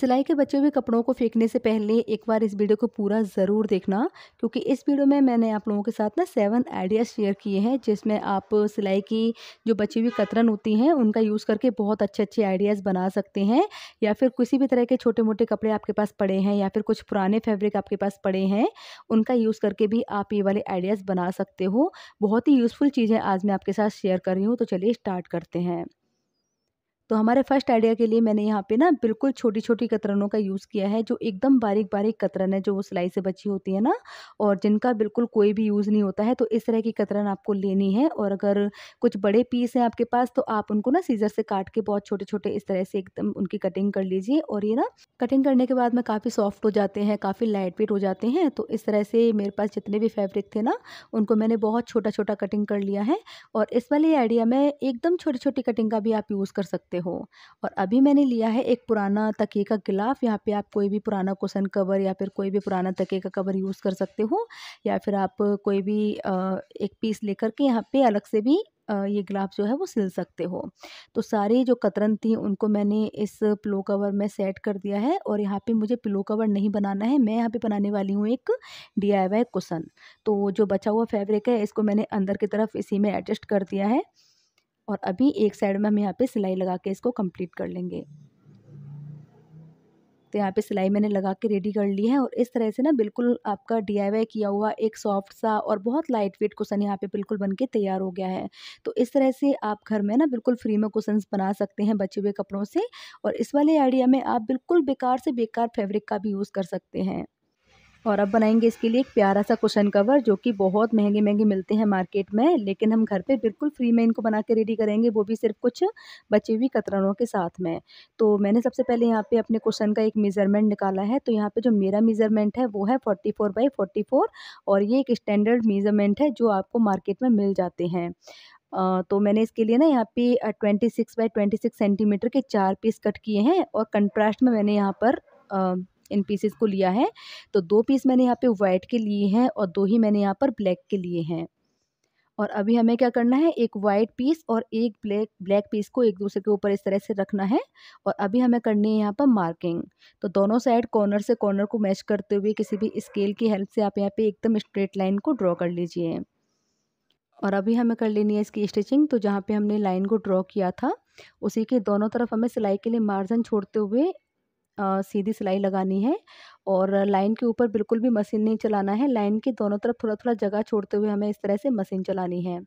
सिलाई के बचे हुए कपड़ों को फेंकने से पहले एक बार इस वीडियो को पूरा ज़रूर देखना क्योंकि इस वीडियो में मैंने आप लोगों के साथ ना सेवन आइडियाज़ शेयर किए हैं जिसमें आप सिलाई की जो बची हुई कतरन होती हैं उनका यूज़ करके बहुत अच्छे अच्छे आइडियाज़ बना सकते हैं या फिर किसी भी तरह के छोटे मोटे कपड़े आपके पास पड़े हैं या फिर कुछ पुराने फैब्रिक आपके पास पड़े हैं उनका यूज़ करके भी आप ये वाले आइडियाज़ बना सकते हो बहुत ही यूज़फुल चीज़ें आज मैं आपके साथ शेयर कर रही हूँ तो चलिए स्टार्ट करते हैं तो हमारे फर्स्ट आइडिया के लिए मैंने यहाँ पे ना बिल्कुल छोटी छोटी कतरनों का यूज़ किया है जो एकदम बारीक बारीक कतरन है जो वो सिलाई से बची होती है ना और जिनका बिल्कुल कोई भी यूज़ नहीं होता है तो इस तरह की कतरन आपको लेनी है और अगर कुछ बड़े पीस हैं आपके पास तो आप उनको ना सीज़र से काट के बहुत छोटे छोटे इस तरह से एकदम उनकी कटिंग कर लीजिए और ये ना कटिंग करने के बाद में काफ़ी सॉफ्ट हो जाते हैं काफ़ी लाइट वेट हो जाते हैं तो इस तरह से मेरे पास जितने भी फैब्रिक थे ना उनको मैंने बहुत छोटा छोटा कटिंग कर लिया है और इस वाले आइडिया में एकदम छोटी छोटी कटिंग का भी आप यूज़ कर सकते हैं हो और अभी मैंने लिया है एक पुराना तके का गिलाफ यहाँ पे आप कोई भी पुराना क्वेश्चन कवर या फिर कोई भी पुराना तके का कवर यूज़ कर सकते हो या फिर आप कोई भी एक पीस लेकर के यहाँ पे अलग से भी ये गिलाफ जो है वो सिल सकते हो तो सारी जो कतरन थी उनको मैंने इस पिलो कवर में सेट कर दिया है और यहाँ पे मुझे पिलो कवर नहीं बनाना है मैं यहाँ पे बनाने वाली हूँ एक डी आई वाई कुसन तो जो बचा हुआ फैब्रिक है इसको मैंने अंदर की तरफ इसी में एडजस्ट कर दिया है और अभी एक साइड में हम यहाँ पे सिलाई लगा के इसको कंप्लीट कर लेंगे तो यहाँ पे सिलाई मैंने लगा के रेडी कर ली है और इस तरह से ना बिल्कुल आपका डी किया हुआ एक सॉफ्ट सा और बहुत लाइट वेट क्वेश्चन यहाँ पे बिल्कुल बन के तैयार हो गया है तो इस तरह से आप घर में ना बिल्कुल फ्री में क्वेश्चन बना सकते हैं बचे हुए कपड़ों से और इस वाले आइडिया में आप बिल्कुल बेकार से बेकार फेब्रिक का भी यूज़ कर सकते हैं और अब बनाएंगे इसके लिए एक प्यारा सा कुशन कवर जो कि बहुत महंगे महंगे मिलते हैं मार्केट में लेकिन हम घर पे बिल्कुल फ्री में इनको बना के रेडी करेंगे वो भी सिर्फ कुछ बची हुई कतरनों के साथ में तो मैंने सबसे पहले यहाँ पे अपने कुशन का एक मेज़रमेंट निकाला है तो यहाँ पे जो मेरा मेज़रमेंट है वो है forty four by forty four और ये एक स्टैंडर्ड मेज़रमेंट है जो आपको मार्केट में मिल जाते हैं तो मैंने इसके लिए ना यहाँ पे twenty six by twenty six centimetre के चार पीस कट किए हैं और कंट्रास्ट में मैंने यहाँ पर इन पीसेस को लिया है तो दो पीस मैंने यहाँ पे वाइट के लिए हैं और दो ही मैंने यहाँ पर ब्लैक के लिए हैं और अभी हमें क्या करना है एक वाइट पीस और एक ब्लैक ब्लैक पीस को एक दूसरे के ऊपर इस तरह से रखना है और अभी हमें करनी है यहाँ पर मार्किंग तो दोनों साइड कॉर्नर से कॉर्नर को मैच करते हुए किसी भी स्केल की हेल्प से आप यहाँ पे एकदम स्ट्रेट लाइन को ड्रॉ कर लीजिए और अभी हमें कर लेनी है इसकी स्टिचिंग तो जहाँ पे हमने लाइन को ड्रॉ किया था उसी के दोनों तरफ हमें सिलाई के लिए मार्जिन छोड़ते हुए सीधी सिलाई लगानी है और लाइन के ऊपर बिल्कुल भी मशीन नहीं चलाना है लाइन के दोनों तरफ थोड़ा थोड़ा जगह छोड़ते हुए हमें इस तरह से मशीन चलानी है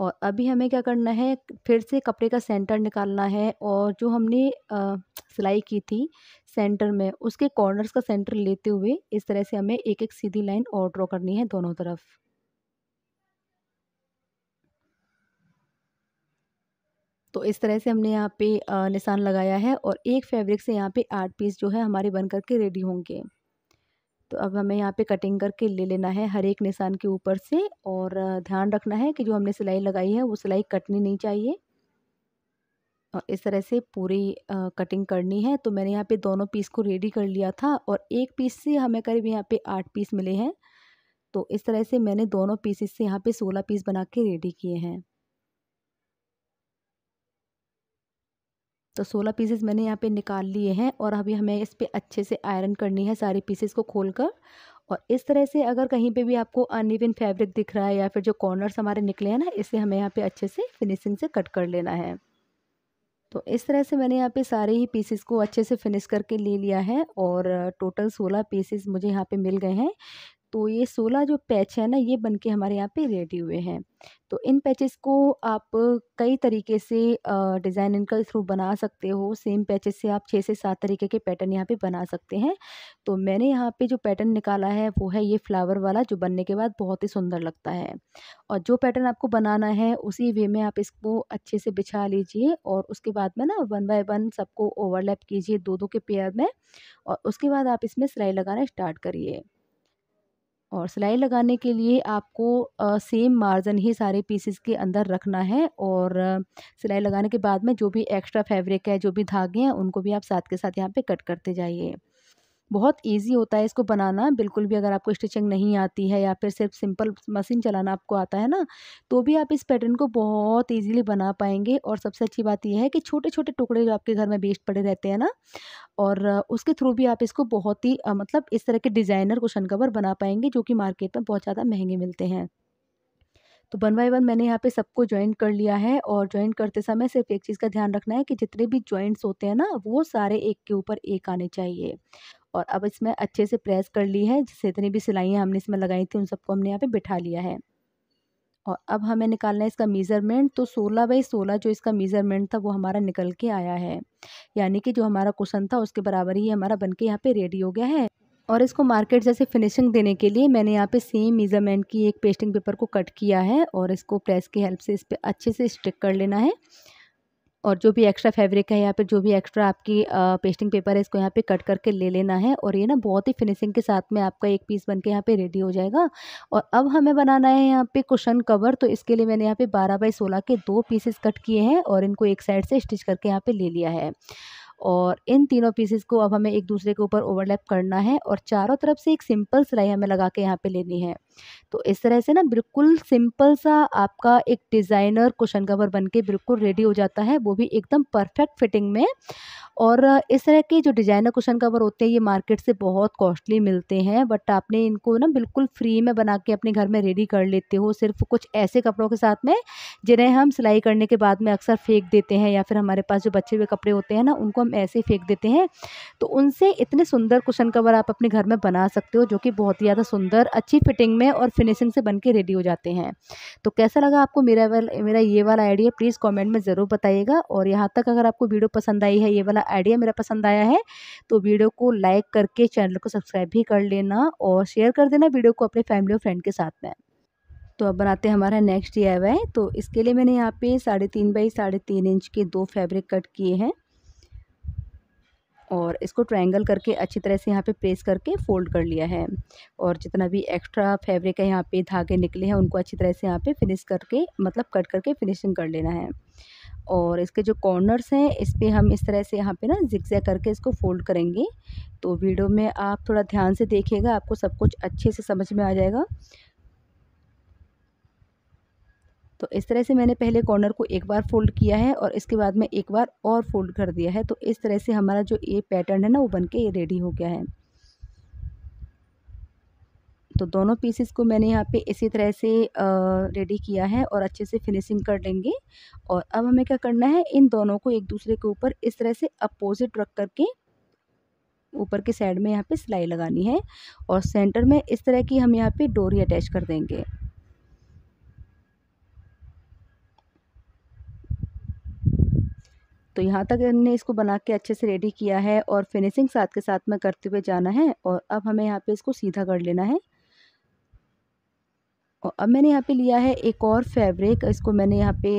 और अभी हमें क्या करना है फिर से कपड़े का सेंटर निकालना है और जो हमने सिलाई की थी सेंटर में उसके कॉर्नर्स का सेंटर लेते हुए इस तरह से हमें एक एक सीधी लाइन और ड्रॉ करनी है दोनों तरफ तो इस तरह से हमने यहाँ पे निशान लगाया है और एक फैब्रिक से यहाँ पे आठ पीस जो है हमारे बन करके रेडी होंगे तो अब हमें यहाँ पे कटिंग करके ले लेना है हर एक निशान के ऊपर से और ध्यान रखना है कि जो हमने सिलाई लगाई है वो सिलाई कटनी नहीं चाहिए और इस तरह से पूरी कटिंग करनी है तो मैंने यहाँ पे दोनों पीस को रेडी कर लिया था और एक पीस से हमें करीब यहाँ पे आठ पीस मिले हैं तो इस तरह से मैंने दोनों पीसेस से यहाँ पे सोलह पीस बना के रेडी किए हैं तो सोलह पीसेस मैंने यहाँ पे निकाल लिए हैं और अभी हमें इस पर अच्छे से आयरन करनी है सारे पीसेस को खोल कर और इस तरह से अगर कहीं पे भी आपको अनइवन फैब्रिक दिख रहा है या फिर जो कॉर्नर्स हमारे निकले हैं ना इसे हमें यहाँ पे अच्छे से फिनिशिंग से कट कर लेना है तो इस तरह से मैंने यहाँ पे सारे ही पीसेस को अच्छे से फिनिश करके ले लिया है और टोटल सोलह पीसेस मुझे यहाँ पे मिल गए हैं तो ये सोलह जो पैच है ना ये बन के हमारे यहाँ पे रेडी हुए हैं तो इन पैचेस को आप कई तरीके से डिज़ाइन इनका थ्रू बना सकते हो सेम पैचेस से आप छः से सात तरीके के पैटर्न यहाँ पे बना सकते हैं तो मैंने यहाँ पे जो पैटर्न निकाला है वो है ये फ्लावर वाला जो बनने के बाद बहुत ही सुंदर लगता है और जो पैटर्न आपको बनाना है उसी वे में आप इसको अच्छे से बिछा लीजिए और उसके बाद में ना वन बाय वन सबको ओवरलैप कीजिए दो दो के पेयर में और उसके बाद आप इसमें सिलाई लगाना स्टार्ट करिए और सिलाई लगाने के लिए आपको सेम मार्जिन ही सारे पीसेस के अंदर रखना है और सिलाई लगाने के बाद में जो भी एक्स्ट्रा फैब्रिक है जो भी धागे हैं उनको भी आप साथ के साथ यहाँ पे कट करते जाइए बहुत ईजी होता है इसको बनाना बिल्कुल भी अगर आपको स्टिचिंग नहीं आती है या फिर सिर्फ सिंपल मशीन चलाना आपको आता है ना तो भी आप इस पैटर्न को बहुत इजीली बना पाएंगे और सबसे अच्छी बात यह है कि छोटे छोटे टुकड़े जो आपके घर में बेस्ट पड़े रहते हैं ना और उसके थ्रू भी आप इसको बहुत ही मतलब इस तरह के डिज़ाइनर क्वेश्चन कवर बना पाएंगे जो कि मार्केट में बहुत ज़्यादा महंगे मिलते हैं तो वन बाई वन मैंने यहाँ पे सबको ज्वाइन कर लिया है और ज्वाइन करते समय सिर्फ एक चीज़ का ध्यान रखना है कि जितने भी ज्वाइंट्स होते हैं ना वो सारे एक के ऊपर एक आने चाहिए और अब इसमें अच्छे से प्रेस कर ली है जिससे इतनी भी सिलाइयाँ हमने इसमें लगाई थी उन सबको हमने यहाँ पे बिठा लिया है और अब हमें निकालना है इसका मेज़रमेंट तो सोलह बाई सोलह जो इसका मेज़रमेंट था वो हमारा निकल के आया है यानी कि जो हमारा कुशन था उसके बराबर ही हमारा बन के यहाँ पर रेडी हो गया है और इसको मार्केट जैसे फिनिशिंग देने के लिए मैंने यहाँ पे सेम मेज़रमेंट की एक पेस्टिंग पेपर को कट किया है और इसको प्रेस की हेल्प से इस पर अच्छे से स्टिक कर लेना है और जो भी एक्स्ट्रा फैब्रिक है या फिर जो भी एक्स्ट्रा आपकी पेस्टिंग पेपर है इसको यहाँ पे कट करके ले लेना है और ये ना बहुत ही फिनिशिंग के साथ में आपका एक पीस बन के यहाँ पर रेडी हो जाएगा और अब हमें बनाना है यहाँ पे कुशन कवर तो इसके लिए मैंने यहाँ पे बारह बाई सोलह के दो पीसेस कट किए हैं और इनको एक साइड से स्टिच करके यहाँ पर ले लिया है और इन तीनों पीसेस को अब हमें एक दूसरे के ऊपर ओवरलैप करना है और चारों तरफ से एक सिंपल सिलाई हमें लगा के यहाँ पर लेनी है तो इस तरह से ना बिल्कुल सिंपल सा आपका एक डिज़ाइनर क्वेश्चन कवर बन के बिल्कुल रेडी हो जाता है वो भी एकदम परफेक्ट फिटिंग में और इस तरह के जो डिज़ाइनर क्वेश्चन कवर होते हैं ये मार्केट से बहुत कॉस्टली मिलते हैं बट आपने इनको ना बिल्कुल फ्री में बना के अपने घर में रेडी कर लेते हो सिर्फ कुछ ऐसे कपड़ों के साथ में जिन्हें हम सिलाई करने के बाद में अक्सर फेंक देते हैं या फिर हमारे पास जो बचे हुए कपड़े होते हैं ना उनको हम ऐसे फेंक देते हैं तो उनसे इतने सुंदर क्वेश्चन कवर आप अपने घर में बना सकते हो जो कि बहुत ही ज़्यादा सुंदर अच्छी फिटिंग में हैं और फिनिशिंग से बन के रेडी हो जाते हैं तो कैसा लगा आपको मेरा वाला मेरा ये वाला आइडिया प्लीज़ कॉमेंट में ज़रूर बताइएगा और यहाँ तक अगर आपको वीडियो पसंद आई है ये वाला आइडिया मेरा पसंद आया है तो वीडियो को लाइक करके चैनल को सब्सक्राइब भी कर लेना और शेयर कर देना वीडियो को अपने फैमिली और फ्रेंड के साथ में तो अब बनाते हैं हमारा नेक्स्ट डी तो इसके लिए मैंने यहाँ पे साढ़े तीन बाई साढ़े तीन इंच के दो फैब्रिक कट किए हैं और इसको ट्रायंगल करके अच्छी तरह से यहाँ पे प्रेस करके फोल्ड कर लिया है और जितना भी एक्स्ट्रा फैब्रिक है यहाँ पे धागे निकले हैं उनको अच्छी तरह से यहाँ पे फिनिश करके मतलब कट करके फिनिशिंग कर लेना है और इसके जो कॉर्नर्स हैं इस पर हम इस तरह से यहाँ पे ना जैक करके इसको फोल्ड करेंगे तो वीडियो में आप थोड़ा ध्यान से देखिएगा आपको सब कुछ अच्छे से समझ में आ जाएगा तो इस तरह से मैंने पहले कॉर्नर को एक बार फोल्ड किया है और इसके बाद में एक बार और फोल्ड कर दिया है तो इस तरह से हमारा जो ये पैटर्न है ना वो बन के रेडी हो गया है तो दोनों पीसेस को मैंने यहाँ पे इसी तरह से रेडी किया है और अच्छे से फिनिशिंग कर लेंगे और अब हमें क्या करना है इन दोनों को एक दूसरे के ऊपर इस तरह से अपोजिट रख करके ऊपर के साइड में यहाँ पे सिलाई लगानी है और सेंटर में इस तरह की हम यहाँ पे डोरी अटैच कर देंगे तो यहाँ तक हमने इसको बना के अच्छे से रेडी किया है और फिनिशिंग साथ के साथ में करते हुए जाना है और अब हमें यहाँ पे इसको सीधा कर लेना है और अब मैंने यहाँ पे लिया है एक और फैब्रिक इसको मैंने यहाँ पे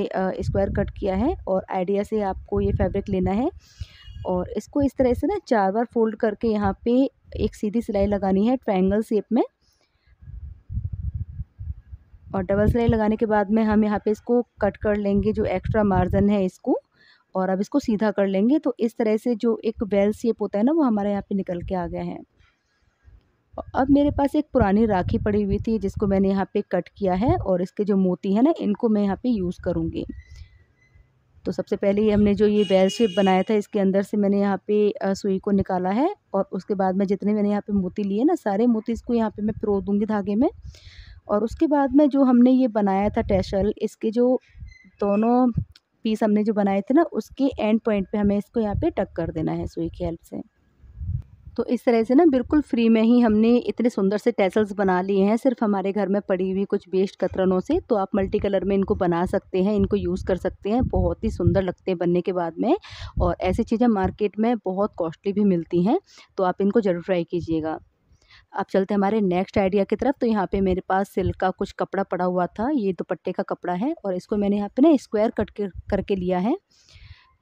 स्क्वायर कट किया है और आइडिया से आपको ये फैब्रिक लेना है और इसको इस तरह से ना चार बार फोल्ड करके यहाँ पे एक सीधी सिलाई लगानी है ट्राइंगल शेप में और डबल सिलाई लगाने के बाद में हम यहाँ पे इसको कट कर लेंगे जो एक्स्ट्रा मार्जिन है इसको और अब इसको सीधा कर लेंगे तो इस तरह से जो एक वेल शेप होता है ना वो हमारे यहाँ पे निकल के आ गया है अब मेरे पास एक पुरानी राखी पड़ी हुई थी जिसको मैंने यहाँ पे कट किया है और इसके जो मोती है ना इनको मैं यहाँ पे यूज़ करूँगी तो सबसे पहले हमने जो ये बेल शेप बनाया था इसके अंदर से मैंने यहाँ पे सुई को निकाला है और उसके बाद में जितने मैंने यहाँ पे मोती लिए ना सारे मोती इसको यहाँ पे मैं प्रो दूँगी धागे में और उसके बाद में जो हमने ये बनाया था टेशल इसके जो दोनों पीस हमने जो बनाए थे ना उसके एंड पॉइंट पे हमें इसको यहाँ पे टक कर देना है सुई की हेल्प से तो इस तरह से ना बिल्कुल फ्री में ही हमने इतने सुंदर से टेसल्स बना लिए हैं सिर्फ हमारे घर में पड़ी हुई कुछ बेस्ट कतरनों से तो आप मल्टी कलर में इनको बना सकते हैं इनको यूज़ कर सकते हैं बहुत ही सुंदर लगते हैं बनने के बाद में और ऐसी चीज़ें मार्केट में बहुत कॉस्टली भी मिलती हैं तो आप इनको ज़रूर ट्राई कीजिएगा अब चलते हमारे नेक्स्ट आइडिया की तरफ तो यहाँ पे मेरे पास सिल्क का कुछ कपड़ा पड़ा हुआ था ये दुपट्टे का कपड़ा है और इसको मैंने यहाँ पे ना स्क्वायर कट करके लिया है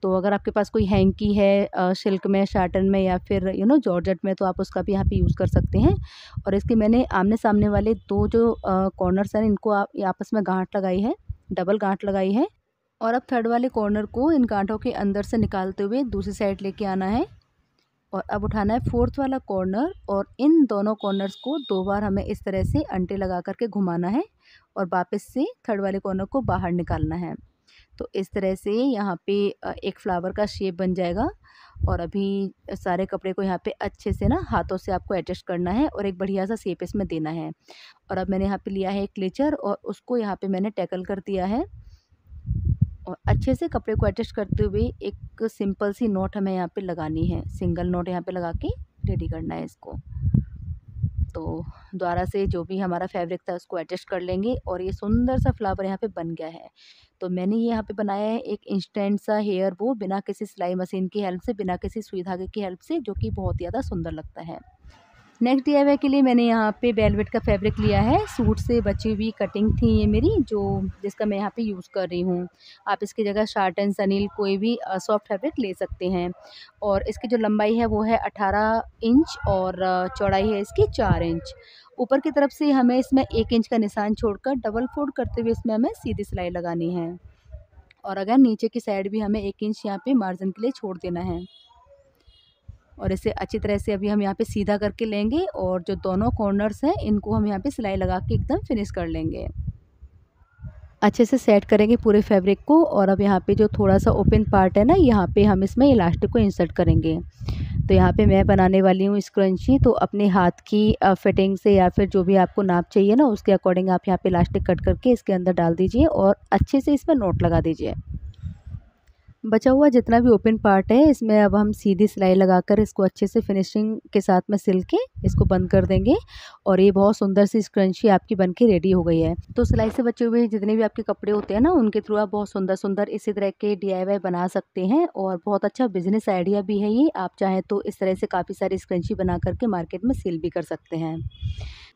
तो अगर आपके पास कोई हैंकी है सिल्क में शार्टन में या फिर यू नो जॉर्जट में तो आप उसका भी यहाँ पे यूज़ कर सकते हैं और इसके मैंने आमने सामने वाले दो जो कॉर्नर्स हैं इनको आप आपस में गांठ लगाई है डबल गांठ लगाई है और अब थर्ड वाले कॉर्नर को इन गांठों के अंदर से निकालते हुए दूसरी साइड लेके आना है और अब उठाना है फोर्थ वाला कॉर्नर और इन दोनों कॉर्नर्स को दो बार हमें इस तरह से अंटे लगा करके घुमाना है और वापस से थर्ड वाले कॉर्नर को बाहर निकालना है तो इस तरह से यहाँ पे एक फ्लावर का शेप बन जाएगा और अभी सारे कपड़े को यहाँ पे अच्छे से ना हाथों से आपको एडजस्ट करना है और एक बढ़िया सा शेप इसमें देना है और अब मैंने यहाँ पे लिया है एक क्लेचर और उसको यहाँ पे मैंने टैकल कर दिया है और अच्छे से कपड़े को एडजस्ट करते हुए एक सिंपल सी नोट हमें यहाँ पे लगानी है सिंगल नोट यहाँ पे लगा के रेडी करना है इसको तो दोबारा से जो भी हमारा फैब्रिक था उसको एडजस्ट कर लेंगे और ये सुंदर सा फ्लावर यहाँ पे बन गया है तो मैंने ये यहाँ पे बनाया है एक इंस्टेंट सा हेयर वो बिना किसी सिलाई मशीन की हेल्प से बिना किसी सुई धागे की हेल्प से जो कि बहुत ज़्यादा सुंदर लगता है नेक्स्ट डी के लिए मैंने यहाँ पे बेलवेट का फैब्रिक लिया है सूट से बची हुई कटिंग थी ये मेरी जो जिसका मैं यहाँ पे यूज़ कर रही हूँ आप इसकी जगह शार्ट एंड सनील कोई भी सॉफ्ट फैब्रिक ले सकते हैं और इसकी जो लंबाई है वो है अठारह इंच और चौड़ाई है इसकी चार इंच ऊपर की तरफ से हमें इसमें एक इंच का निशान छोड़कर डबल फोल्ड करते हुए इसमें हमें सीधी सिलाई लगानी है और अगर नीचे की साइड भी हमें एक इंच यहाँ पे मार्जिन के लिए छोड़ देना है और इसे अच्छी तरह से अभी हम यहाँ पे सीधा करके लेंगे और जो दोनों कॉर्नर्स हैं इनको हम यहाँ पे सिलाई लगा के एकदम फिनिश कर लेंगे अच्छे से सेट करेंगे पूरे फैब्रिक को और अब यहाँ पे जो थोड़ा सा ओपन पार्ट है ना यहाँ पे हम इसमें इलास्टिक को इंसर्ट करेंगे तो यहाँ पे मैं बनाने वाली हूँ स्क्रंची तो अपने हाथ की फिटिंग से या फिर जो भी आपको नाप चाहिए ना उसके अकॉर्डिंग आप यहाँ पे इलास्टिक कट करके इसके अंदर डाल दीजिए और अच्छे से इसमें नोट लगा दीजिए बचा हुआ जितना भी ओपन पार्ट है इसमें अब हम सीधी सिलाई लगाकर इसको अच्छे से फिनिशिंग के साथ में सिल के इसको बंद कर देंगे और ये बहुत सुंदर सी स्क्रंची आपकी बन के रेडी हो गई है तो सिलाई से बचे हुए जितने भी आपके कपड़े होते हैं ना उनके थ्रू आप बहुत सुंदर सुंदर इसी तरह के डी बना सकते हैं और बहुत अच्छा बिजनेस आइडिया भी है ये आप चाहें तो इस तरह से काफ़ी सारी स्क्रंची बना करके मार्केट में सेल भी कर सकते हैं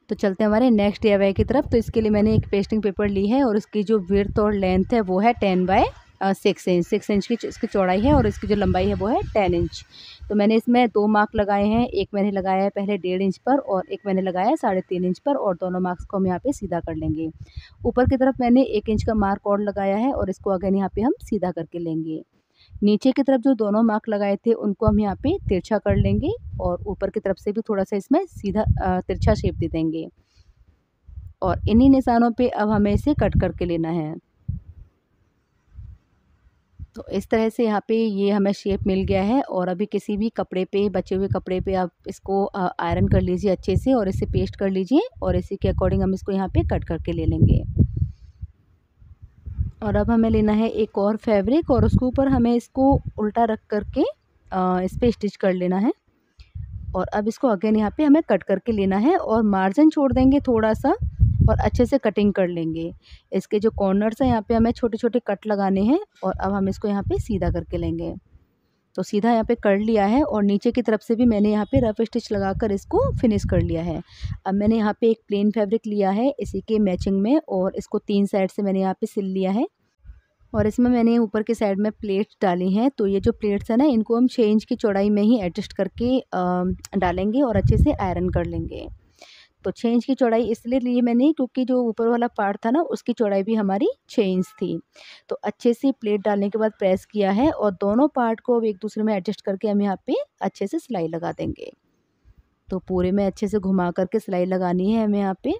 तो चलते हैं हमारे नेक्स्ट डी की तरफ तो इसके लिए मैंने एक पेस्टिंग पेपर ली है और उसकी जो विर्थ और लेंथ है वो है ten by six inch six inch की इसकी चौड़ाई है और इसकी जो लंबाई है वो है टेन इंच तो मैंने इसमें दो मार्क लगाए हैं एक मैंने लगाया है पहले डेढ़ इंच पर और एक मैंने लगाया है साढ़े तीन इंच पर और दोनों मार्क्स को हम यहाँ पे सीधा कर लेंगे ऊपर की तरफ मैंने एक इंच का मार्क और लगाया है और इसको अगेन यहाँ पर हम सीधा करके लेंगे नीचे की तरफ जो दोनों मार्क लगाए थे उनको हम यहाँ पर तिरछा कर लेंगे और ऊपर की तरफ से भी थोड़ा सा इसमें सीधा तिरछा शेप दे देंगे और इन्हीं निशानों पे अब हमें इसे कट करके लेना है तो इस तरह से यहाँ पे ये हमें शेप मिल गया है और अभी किसी भी कपड़े पे बचे हुए कपड़े पे आप इसको आयरन कर लीजिए अच्छे से और इसे पेस्ट कर लीजिए और इसी के अकॉर्डिंग हम इसको यहाँ पे कट करके ले लेंगे और अब हमें लेना है एक और फैब्रिक और उसके ऊपर हमें इसको उल्टा रख करके इस पर स्टिच कर लेना है और अब इसको अगेन यहाँ पर हमें कट करके लेना है और मार्जिन छोड़ देंगे थोड़ा सा और अच्छे से कटिंग कर लेंगे इसके जो कॉर्नर्स हैं यहाँ पे हमें छोटे छोटे कट लगाने हैं और अब हम इसको यहाँ पे सीधा करके लेंगे तो सीधा यहाँ पे कर लिया है और नीचे की तरफ से भी मैंने यहाँ पे रफ स्टिच लगाकर इसको फिनिश कर लिया है अब मैंने यहाँ पे एक प्लेन फैब्रिक लिया है इसी के मैचिंग में और इसको तीन साइड से मैंने यहाँ पे सिल लिया है और इसमें मैंने ऊपर के साइड में प्लेट्स डाली हैं तो ये जो प्लेट्स हैं ना इनको हम छः इंच की चौड़ाई में ही एडजस्ट करके डालेंगे और अच्छे से आयरन कर लेंगे तो छः इंच की चौड़ाई इसलिए ली मैंने क्योंकि जो ऊपर वाला पार्ट था ना उसकी चौड़ाई भी हमारी छः इंच थी तो अच्छे से प्लेट डालने के बाद प्रेस किया है और दोनों पार्ट को अब एक दूसरे में एडजस्ट करके हम यहाँ पे अच्छे से सिलाई लगा देंगे तो पूरे में अच्छे से घुमा करके सिलाई लगानी है हमें यहाँ पर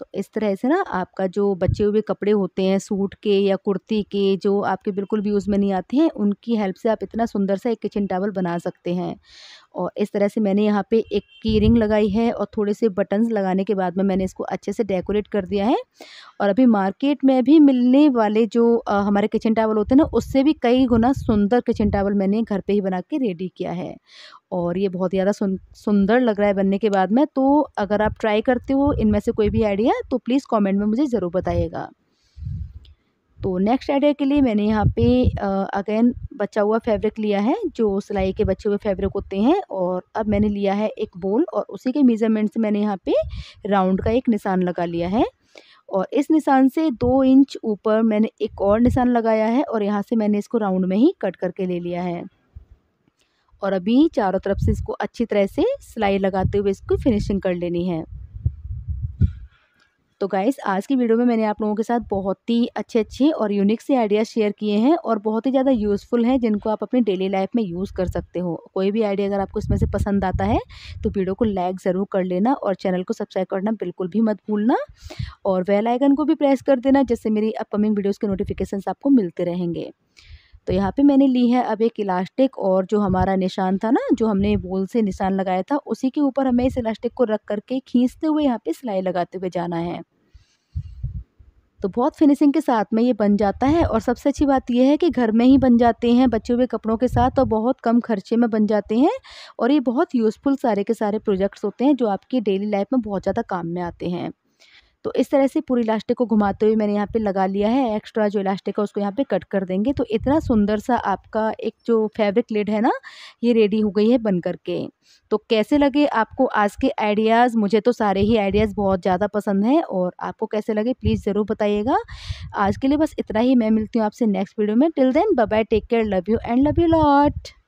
तो इस तरह से ना आपका जो बचे हुए कपड़े होते हैं सूट के या कुर्ती के जो आपके बिल्कुल भी यूज़ में नहीं आते हैं उनकी हेल्प से आप इतना सुंदर सा एक किचन टावल बना सकते हैं और इस तरह से मैंने यहाँ पे एक की रिंग लगाई है और थोड़े से बटन्स लगाने के बाद में मैंने इसको अच्छे से डेकोरेट कर दिया है और अभी मार्केट में भी मिलने वाले जो हमारे किचन टावल होते हैं ना उससे भी कई गुना सुंदर किचन टावल मैंने घर पे ही बना के रेडी किया है और ये बहुत ज़्यादा सुन सुंदर लग रहा है बनने के बाद में तो अगर आप ट्राई करते हो इनमें से कोई भी आइडिया तो प्लीज़ कमेंट में मुझे ज़रूर बताइएगा तो नेक्स्ट आइडिया के लिए मैंने यहाँ पे अगेन बचा हुआ फैब्रिक लिया है जो सिलाई के बचे हुए फैब्रिक होते हैं और अब मैंने लिया है एक बोल और उसी के मेजरमेंट से मैंने यहाँ पर राउंड का एक निशान लगा लिया है और इस निशान से दो इंच ऊपर मैंने एक और निशान लगाया है और यहाँ से मैंने इसको राउंड में ही कट करके ले लिया है और अभी चारों तरफ से इसको अच्छी तरह से सिलाई लगाते हुए इसको फिनिशिंग कर लेनी है तो गाइस आज की वीडियो में मैंने आप लोगों के साथ बहुत ही अच्छे अच्छे और यूनिक से आइडियाज़ शेयर किए हैं और बहुत ही ज़्यादा यूज़फुल हैं जिनको आप अपनी डेली लाइफ में यूज़ कर सकते हो कोई भी आइडिया अगर आपको इसमें से पसंद आता है तो वीडियो को लाइक ज़रूर कर लेना और चैनल को सब्सक्राइब करना बिल्कुल भी मत भूलना और वेलाइकन को भी प्रेस कर देना जिससे मेरी अपकमिंग वीडियोज़ के नोटिफिकेशन आपको मिलते रहेंगे तो यहाँ पे मैंने ली है अब एक इलास्टिक और जो हमारा निशान था ना जो हमने बोल से निशान लगाया था उसी के ऊपर हमें इस इलास्टिक को रख करके खींचते हुए यहाँ पे सिलाई लगाते हुए जाना है तो बहुत फिनिशिंग के साथ में ये बन जाता है और सबसे अच्छी बात यह है कि घर में ही बन जाते हैं बचे हुए कपड़ों के साथ और बहुत कम खर्चे में बन जाते हैं और ये बहुत यूज़फुल सारे के सारे प्रोजेक्ट्स होते हैं जो आपकी डेली लाइफ में बहुत ज़्यादा काम में आते हैं तो इस तरह से पूरी इलास्टिक को घुमाते हुए मैंने यहाँ पे लगा लिया है एक्स्ट्रा जो इलास्टिक है उसको यहाँ पे कट कर देंगे तो इतना सुंदर सा आपका एक जो फैब्रिक लेड है ना ये रेडी हो गई है बन करके तो कैसे लगे आपको आज के आइडियाज़ मुझे तो सारे ही आइडियाज़ बहुत ज़्यादा पसंद हैं और आपको कैसे लगे प्लीज़ ज़रूर बताइएगा आज के लिए बस इतना ही मैं मिलती हूँ आपसे नेक्स्ट वीडियो में till then bye take care love you and love you lot